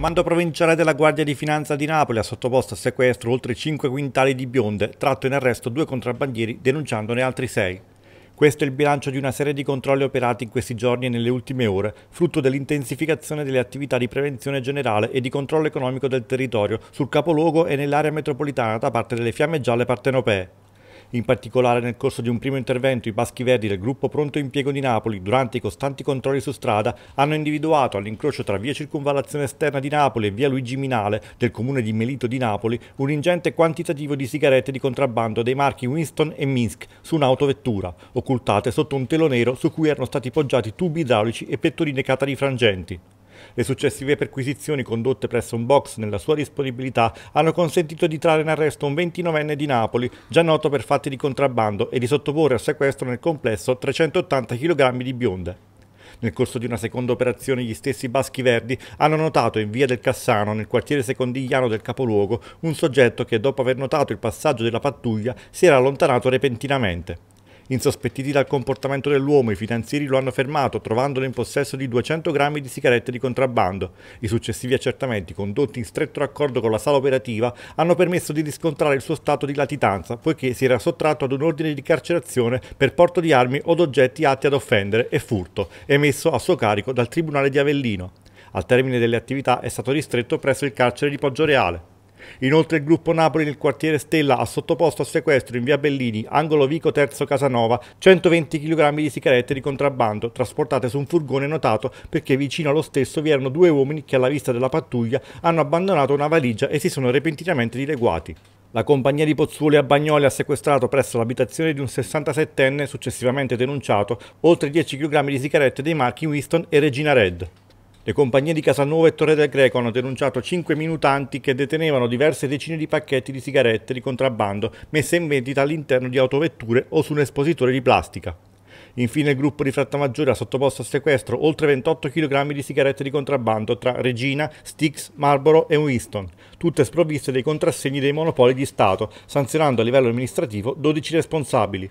Comando provinciale della Guardia di Finanza di Napoli ha sottoposto a sequestro oltre 5 quintali di bionde, tratto in arresto due contrabbandieri, denunciandone altri 6. Questo è il bilancio di una serie di controlli operati in questi giorni e nelle ultime ore, frutto dell'intensificazione delle attività di prevenzione generale e di controllo economico del territorio sul capoluogo e nell'area metropolitana da parte delle fiamme gialle partenopee. In particolare nel corso di un primo intervento i Paschi Verdi del gruppo Pronto Impiego di Napoli durante i costanti controlli su strada hanno individuato all'incrocio tra via Circonvallazione Esterna di Napoli e via Luigi Minale del comune di Melito di Napoli un ingente quantitativo di sigarette di contrabbando dei marchi Winston e Minsk su un'autovettura, occultate sotto un telo nero su cui erano stati poggiati tubi idraulici e pettorine catarifrangenti. Le successive perquisizioni condotte presso un box nella sua disponibilità hanno consentito di trarre in arresto un 29enne di Napoli, già noto per fatti di contrabbando, e di sottoporre a sequestro nel complesso 380 kg di bionde. Nel corso di una seconda operazione gli stessi Baschi Verdi hanno notato in via del Cassano, nel quartiere secondigliano del capoluogo, un soggetto che dopo aver notato il passaggio della pattuglia si era allontanato repentinamente. Insospettiti dal comportamento dell'uomo, i finanzieri lo hanno fermato, trovandolo in possesso di 200 grammi di sigarette di contrabbando. I successivi accertamenti, condotti in stretto raccordo con la sala operativa, hanno permesso di riscontrare il suo stato di latitanza, poiché si era sottratto ad un ordine di carcerazione per porto di armi od oggetti atti ad offendere e furto, emesso a suo carico dal Tribunale di Avellino. Al termine delle attività è stato ristretto presso il carcere di Poggioreale. Inoltre il gruppo Napoli nel quartiere Stella ha sottoposto a sequestro in via Bellini, angolo Vico Terzo Casanova, 120 kg di sigarette di contrabbando trasportate su un furgone notato perché vicino allo stesso vi erano due uomini che alla vista della pattuglia hanno abbandonato una valigia e si sono repentinamente dileguati. La compagnia di Pozzuoli a Bagnoli ha sequestrato presso l'abitazione di un 67enne, successivamente denunciato, oltre 10 kg di sigarette dei marchi Winston e Regina Red. Le compagnie di Casalnuovo e Torre del Greco hanno denunciato cinque minutanti che detenevano diverse decine di pacchetti di sigarette di contrabbando messe in vendita all'interno di autovetture o su un espositore di plastica. Infine il gruppo di Frattamaggiore ha sottoposto a sequestro oltre 28 kg di sigarette di contrabbando tra Regina, Stix, Marlboro e Winston, tutte sprovviste dei contrassegni dei monopoli di Stato, sanzionando a livello amministrativo 12 responsabili.